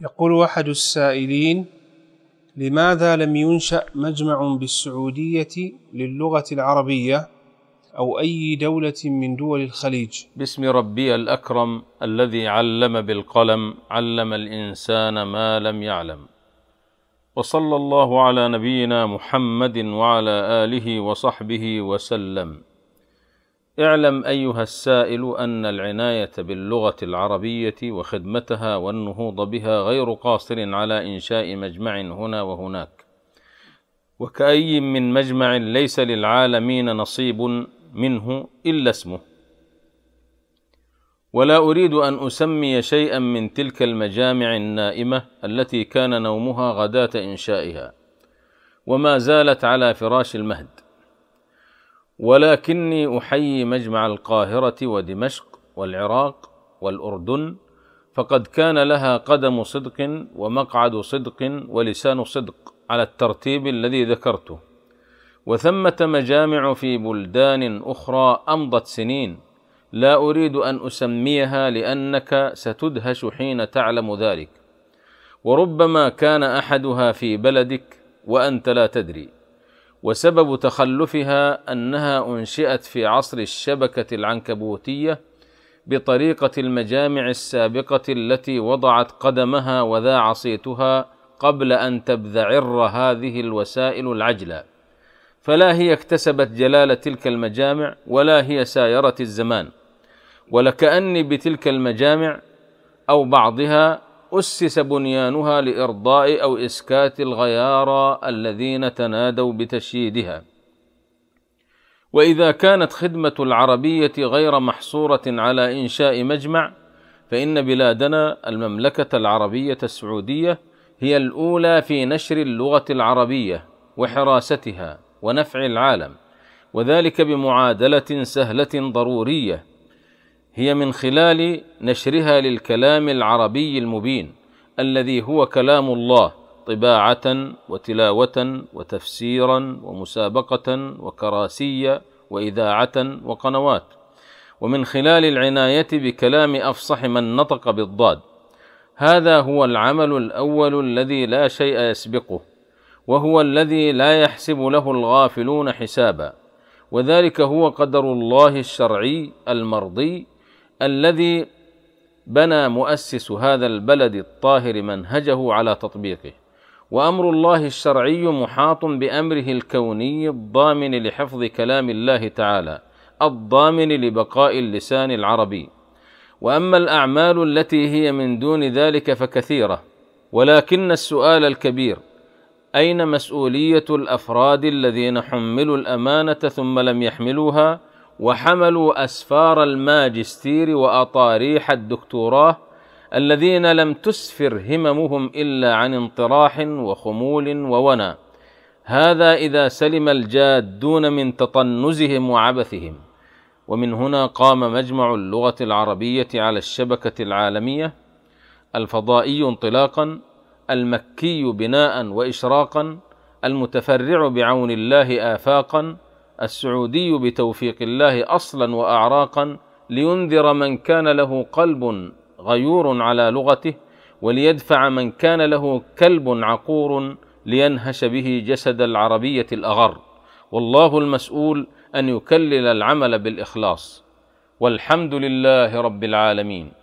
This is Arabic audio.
يقول أحد السائلين لماذا لم ينشأ مجمع بالسعودية للغة العربية أو أي دولة من دول الخليج بسم ربي الأكرم الذي علم بالقلم علم الإنسان ما لم يعلم وصلى الله على نبينا محمد وعلى آله وصحبه وسلم اعلم ايها السائل ان العنايه باللغه العربيه وخدمتها والنهوض بها غير قاصر على انشاء مجمع هنا وهناك وكأي من مجمع ليس للعالمين نصيب منه إلا اسمه ولا أريد أن أسمي شيئا من تلك المجامع النائمة التي كان نومها غداة إنشائها وما زالت على فراش المهد ولكني احيي مجمع القاهره ودمشق والعراق والاردن فقد كان لها قدم صدق ومقعد صدق ولسان صدق على الترتيب الذي ذكرته وثمه مجامع في بلدان اخرى امضت سنين لا اريد ان اسميها لانك ستدهش حين تعلم ذلك وربما كان احدها في بلدك وانت لا تدري وسبب تخلفها انها انشئت في عصر الشبكه العنكبوتيه بطريقه المجامع السابقه التي وضعت قدمها وذاع صيتها قبل ان تبذعر هذه الوسائل العجله فلا هي اكتسبت جلال تلك المجامع ولا هي سايره الزمان ولكاني بتلك المجامع او بعضها أسس بنيانها لإرضاء أو إسكات الغيارى الذين تنادوا بتشييدها وإذا كانت خدمة العربية غير محصورة على إنشاء مجمع فإن بلادنا المملكة العربية السعودية هي الأولى في نشر اللغة العربية وحراستها ونفع العالم وذلك بمعادلة سهلة ضرورية هي من خلال نشرها للكلام العربي المبين الذي هو كلام الله طباعه وتلاوه وتفسيرا ومسابقه وكراسي واذاعه وقنوات ومن خلال العنايه بكلام افصح من نطق بالضاد هذا هو العمل الاول الذي لا شيء يسبقه وهو الذي لا يحسب له الغافلون حسابا وذلك هو قدر الله الشرعي المرضي الذي بنى مؤسس هذا البلد الطاهر منهجه على تطبيقه وامر الله الشرعي محاط بامره الكوني الضامن لحفظ كلام الله تعالى الضامن لبقاء اللسان العربي واما الاعمال التي هي من دون ذلك فكثيره ولكن السؤال الكبير اين مسؤوليه الافراد الذين حملوا الامانه ثم لم يحملوها وحملوا اسفار الماجستير واطاريح الدكتوراه الذين لم تسفر هممهم الا عن انطراح وخمول وونى هذا اذا سلم الجادون من تطنزهم وعبثهم ومن هنا قام مجمع اللغه العربيه على الشبكه العالميه الفضائي انطلاقا المكي بناء واشراقا المتفرع بعون الله افاقا السعودي بتوفيق الله اصلا واعراقا لينذر من كان له قلب غيور على لغته وليدفع من كان له كلب عقور لينهش به جسد العربيه الاغر والله المسؤول ان يكلل العمل بالاخلاص والحمد لله رب العالمين